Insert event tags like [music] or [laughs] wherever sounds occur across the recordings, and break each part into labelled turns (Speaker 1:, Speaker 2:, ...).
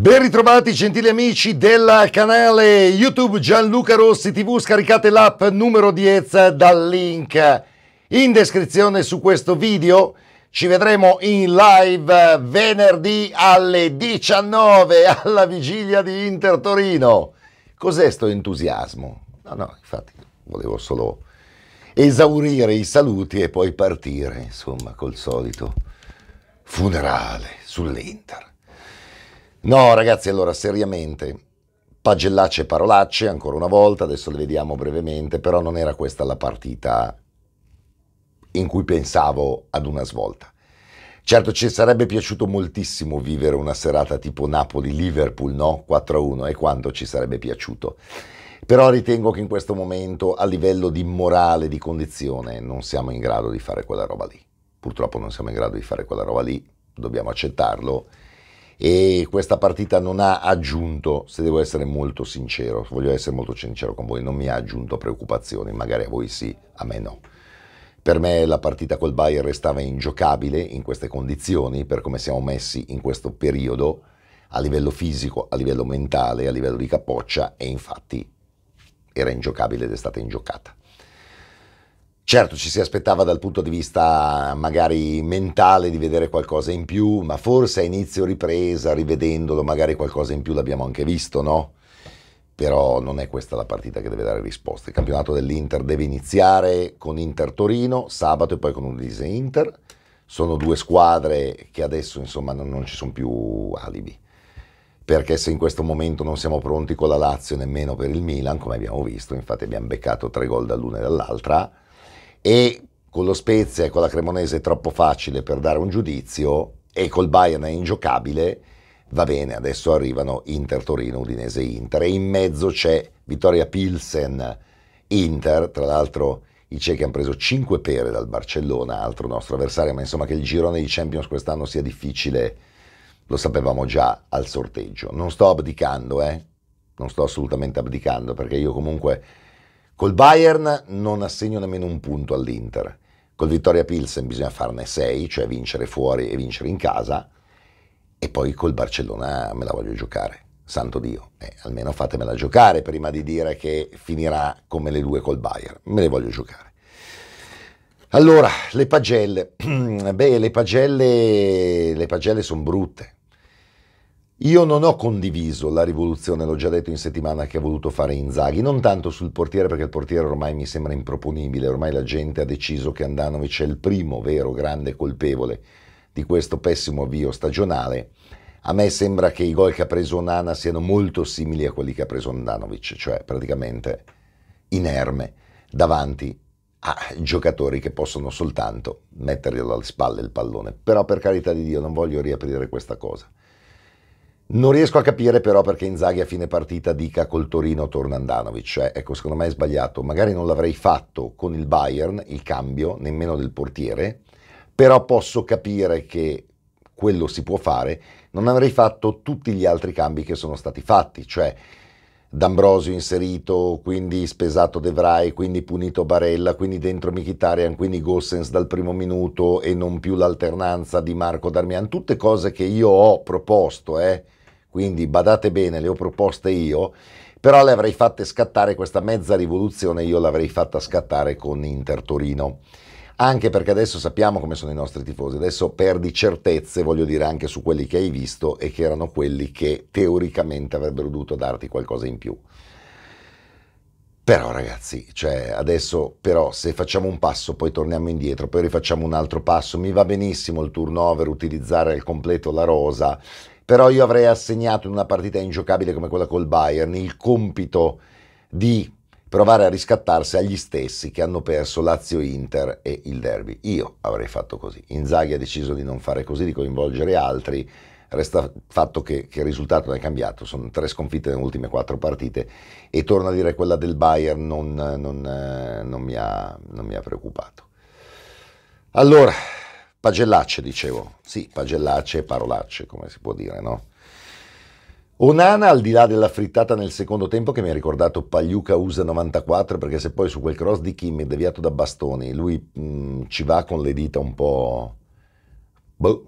Speaker 1: Ben ritrovati gentili amici del canale YouTube Gianluca Rossi TV, scaricate l'app numero 10 dal link in descrizione su questo video. Ci vedremo in live venerdì alle 19 alla vigilia di Inter Torino. Cos'è sto entusiasmo? No, no, infatti volevo solo esaurire i saluti e poi partire, insomma, col solito funerale sull'Inter. No, ragazzi, allora, seriamente, pagellacce e parolacce, ancora una volta, adesso le vediamo brevemente, però non era questa la partita in cui pensavo ad una svolta. Certo, ci sarebbe piaciuto moltissimo vivere una serata tipo Napoli-Liverpool, no? 4-1, e quanto ci sarebbe piaciuto. Però ritengo che in questo momento, a livello di morale, di condizione, non siamo in grado di fare quella roba lì. Purtroppo non siamo in grado di fare quella roba lì, dobbiamo accettarlo e questa partita non ha aggiunto, se devo essere molto sincero, voglio essere molto sincero con voi, non mi ha aggiunto preoccupazioni, magari a voi sì, a me no. Per me la partita col Bayern restava ingiocabile in queste condizioni, per come siamo messi in questo periodo, a livello fisico, a livello mentale, a livello di capoccia, e infatti era ingiocabile ed è stata ingiocata. Certo, ci si aspettava dal punto di vista magari mentale di vedere qualcosa in più, ma forse a inizio ripresa, rivedendolo, magari qualcosa in più l'abbiamo anche visto, no? Però non è questa la partita che deve dare risposte. Il campionato dell'Inter deve iniziare con Inter-Torino sabato e poi con Udinese-Inter. Sono due squadre che adesso insomma non, non ci sono più alibi. Perché se in questo momento non siamo pronti con la Lazio nemmeno per il Milan, come abbiamo visto, infatti abbiamo beccato tre gol dall'una e dall'altra, e con lo Spezia e con la Cremonese è troppo facile per dare un giudizio e col Bayern è ingiocabile, va bene, adesso arrivano Inter Torino, Udinese Inter e in mezzo c'è Vittoria Pilsen Inter, tra l'altro i cechi hanno preso 5 pere dal Barcellona, altro nostro avversario, ma insomma che il girone di Champions quest'anno sia difficile lo sapevamo già al sorteggio. Non sto abdicando, eh? Non sto assolutamente abdicando perché io comunque Col Bayern non assegno nemmeno un punto all'Inter. Col Vittoria Pilsen bisogna farne 6, cioè vincere fuori e vincere in casa. E poi col Barcellona me la voglio giocare. Santo Dio, eh, almeno fatemela giocare prima di dire che finirà come le due col Bayern. Me le voglio giocare. Allora, le pagelle. [clears throat] Beh, le pagelle, le pagelle sono brutte. Io non ho condiviso la rivoluzione, l'ho già detto in settimana, che ha voluto fare Inzaghi, non tanto sul portiere perché il portiere ormai mi sembra improponibile, ormai la gente ha deciso che Andanovic è il primo vero grande colpevole di questo pessimo avvio stagionale. A me sembra che i gol che ha preso Nana siano molto simili a quelli che ha preso Andanovic, cioè praticamente inerme davanti a giocatori che possono soltanto mettergli alle spalle il pallone. Però per carità di Dio non voglio riaprire questa cosa. Non riesco a capire però perché Inzaghi a fine partita dica col Torino torna Andanovic, cioè ecco secondo me è sbagliato, magari non l'avrei fatto con il Bayern il cambio, nemmeno del portiere, però posso capire che quello si può fare, non avrei fatto tutti gli altri cambi che sono stati fatti, cioè D'Ambrosio inserito, quindi spesato De Vrij, quindi punito Barella, quindi dentro Mkhitaryan, quindi Gossens dal primo minuto e non più l'alternanza di Marco Darmian, tutte cose che io ho proposto, eh, quindi badate bene, le ho proposte io, però le avrei fatte scattare questa mezza rivoluzione, io l'avrei fatta scattare con Inter Torino. Anche perché adesso sappiamo come sono i nostri tifosi, adesso perdi certezze, voglio dire, anche su quelli che hai visto e che erano quelli che teoricamente avrebbero dovuto darti qualcosa in più. Però ragazzi, cioè adesso però se facciamo un passo, poi torniamo indietro, poi rifacciamo un altro passo, mi va benissimo il turnover, utilizzare al completo la rosa, però io avrei assegnato in una partita ingiocabile come quella col Bayern il compito di provare a riscattarsi agli stessi che hanno perso Lazio Inter e il derby. Io avrei fatto così. Inzaghi ha deciso di non fare così, di coinvolgere altri. Resta il fatto che, che il risultato non è cambiato, sono tre sconfitte nelle ultime quattro partite e torno a dire quella del Bayern non, non, eh, non, mi, ha, non mi ha preoccupato. Allora, Pagellacce, dicevo. Sì, pagellacce e parolacce, come si può dire, no? Onana al di là della frittata nel secondo tempo che mi ha ricordato Pagliuca USA 94 perché se poi su quel cross di Kim deviato da bastoni lui mh, mm, ci va con le dita un po', boh, un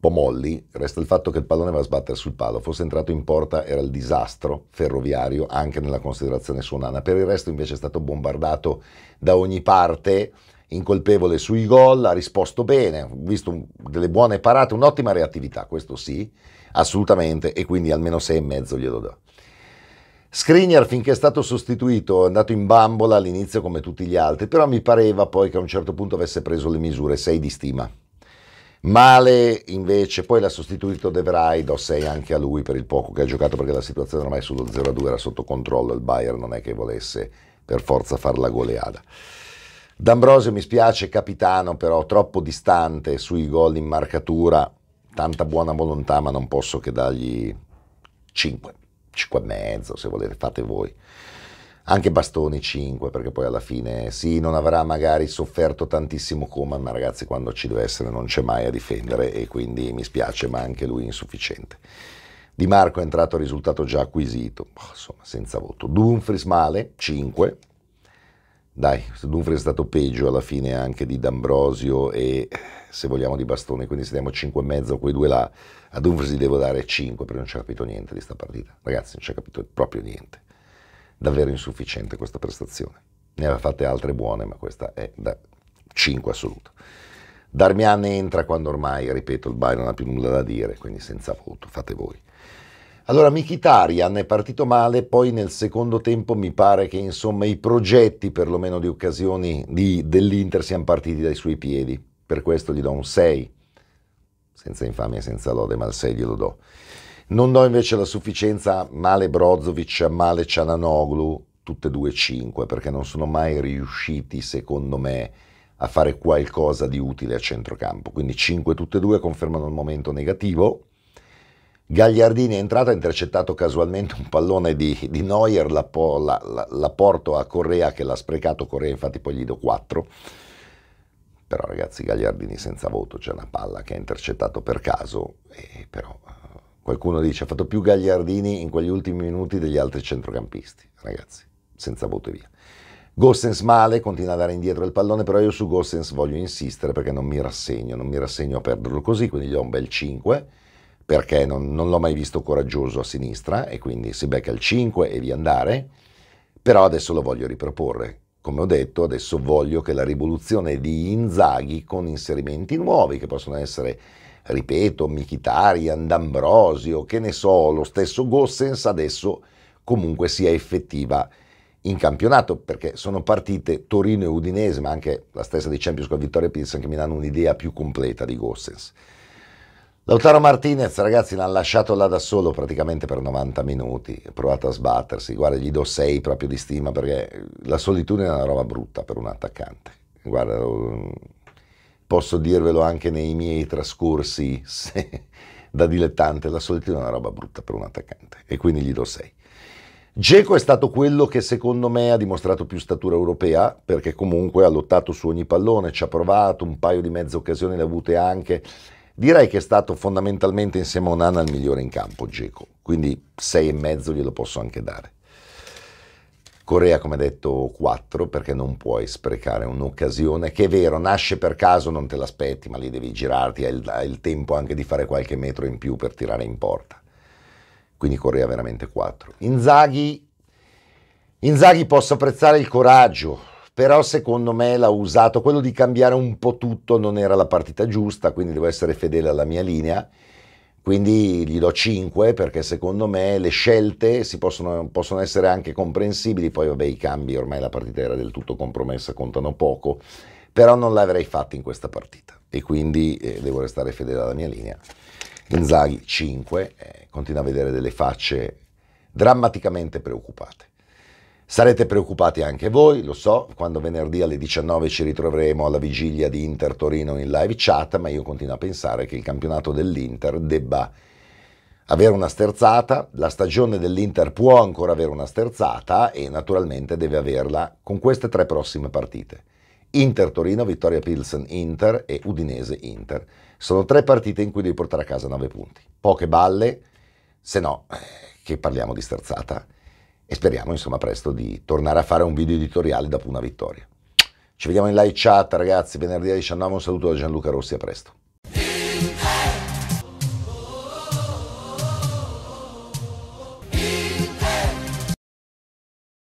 Speaker 1: po' molli, resta il fatto che il pallone va a sbattere sul palo, fosse entrato in porta era il disastro ferroviario anche nella considerazione su Onana, per il resto invece è stato bombardato da ogni parte incolpevole sui gol, ha risposto bene, ho visto delle buone parate, un'ottima reattività, questo sì, assolutamente, e quindi almeno e mezzo glielo do. Skriniar finché è stato sostituito è andato in bambola all'inizio come tutti gli altri, però mi pareva poi che a un certo punto avesse preso le misure, 6 di stima. Male invece, poi l'ha sostituito De Vrij, do 6 anche a lui per il poco che ha giocato perché la situazione ormai sullo 0-2 era sotto controllo, il Bayern non è che volesse per forza far la goleada. D'Ambrosio mi spiace capitano, però troppo distante sui gol in marcatura, tanta buona volontà, ma non posso che dargli 5, 5 e mezzo, se volete fate voi. Anche Bastoni 5, perché poi alla fine sì, non avrà magari sofferto tantissimo Coman, ma ragazzi quando ci deve essere non c'è mai a difendere e quindi mi spiace, ma anche lui insufficiente. Di Marco è entrato risultato già acquisito, oh, insomma, senza voto. Dumfries male, 5, dai, Dufri è stato peggio alla fine anche di D'Ambrosio e se vogliamo di Bastone, quindi se diamo 5,5 a quei due là, a Dumfries si devo dare 5 perché non ci ha capito niente di sta partita. Ragazzi, non ci ha capito proprio niente. Davvero insufficiente questa prestazione. Ne aveva fatte altre buone, ma questa è da 5 assoluto. Darmian entra quando ormai, ripeto, il Bayern non ha più nulla da dire, quindi senza voto, fate voi. Allora Mkhitaryan è partito male, poi nel secondo tempo mi pare che insomma i progetti perlomeno di occasioni di, dell'Inter siano partiti dai suoi piedi, per questo gli do un 6, senza infamia, senza lode, ma il 6 glielo do. Non do invece la sufficienza male Brozovic, male Ciananoglu, tutte e due 5, perché non sono mai riusciti, secondo me, a fare qualcosa di utile a centrocampo. Quindi 5 tutte e due confermano il momento negativo. Gagliardini è entrato, ha intercettato casualmente un pallone di, di Neuer, la, la, la, la, porto a Correa che l'ha sprecato, Correa infatti poi gli do 4. Però ragazzi, Gagliardini senza voto, c'è una palla che ha intercettato per caso, e però eh, qualcuno dice ha fatto più Gagliardini in quegli ultimi minuti degli altri centrocampisti, ragazzi, senza voto e via. Gossens male, continua a dare indietro il pallone, però io su Gossens voglio insistere perché non mi rassegno, non mi rassegno a perderlo così, quindi gli ho un bel 5 perché non, non l'ho mai visto coraggioso a sinistra e quindi si becca il 5 e via andare, però adesso lo voglio riproporre. Come ho detto, adesso voglio che la rivoluzione di Inzaghi con inserimenti nuovi che possono essere ripeto, Michitarian, D'Ambrosio, che ne so, lo stesso Gossens adesso comunque sia effettiva in campionato, perché sono partite Torino e Udinese, ma anche la stessa di Champions con Vittoria Pilsen che mi danno un'idea più completa di Gossens. Lautaro Martinez, ragazzi, l'ha lasciato là da solo praticamente per 90 minuti, ha provato a sbattersi, guarda, gli do 6 proprio di stima perché la solitudine è una roba brutta per un attaccante. Guarda, posso dirvelo anche nei miei trascorsi [laughs] se, da dilettante, la solitudine è una roba brutta per un attaccante e quindi gli do 6. Geco è stato quello che secondo me ha dimostrato più statura europea perché comunque ha lottato su ogni pallone, ci ha provato, un paio di mezze occasioni le ha avute anche Direi che è stato fondamentalmente insieme a Onana il migliore in campo, Geco, quindi e mezzo glielo posso anche dare. Corea, come detto, 4 perché non puoi sprecare un'occasione che è vero, nasce per caso, non te l'aspetti, ma lì devi girarti, hai il, hai il, tempo anche di fare qualche metro in più per tirare in porta. Quindi Corea veramente 4. Inzaghi, Inzaghi posso apprezzare il coraggio, però secondo me l'ha usato, quello di cambiare un po' tutto non era la partita giusta, quindi devo essere fedele alla mia linea, quindi gli do 5 perché secondo me le scelte possono, possono, essere anche comprensibili, poi vabbè i cambi, ormai la partita era del tutto compromessa, contano poco, però non l'avrei fatta in questa partita e quindi eh, devo restare fedele alla mia linea. Inzaghi 5, eh, continua a vedere delle facce drammaticamente preoccupate. Sarete preoccupati anche voi, lo so, quando venerdì alle 19 ci ritroveremo alla vigilia di Inter Torino in live chat, ma io continuo a pensare che il campionato dell'Inter debba avere una sterzata, la stagione dell'Inter può ancora avere una sterzata e naturalmente deve averla con queste tre prossime partite. Inter Torino, Vittoria Pilsen Inter e Udinese Inter. Sono tre partite in cui devi portare a casa 9 punti. Poche balle, se no eh, che parliamo di sterzata e speriamo insomma presto di tornare a fare un video editoriale dopo una vittoria. Ci vediamo in live chat ragazzi, venerdì 19, un saluto da Gianluca Rossi, a presto.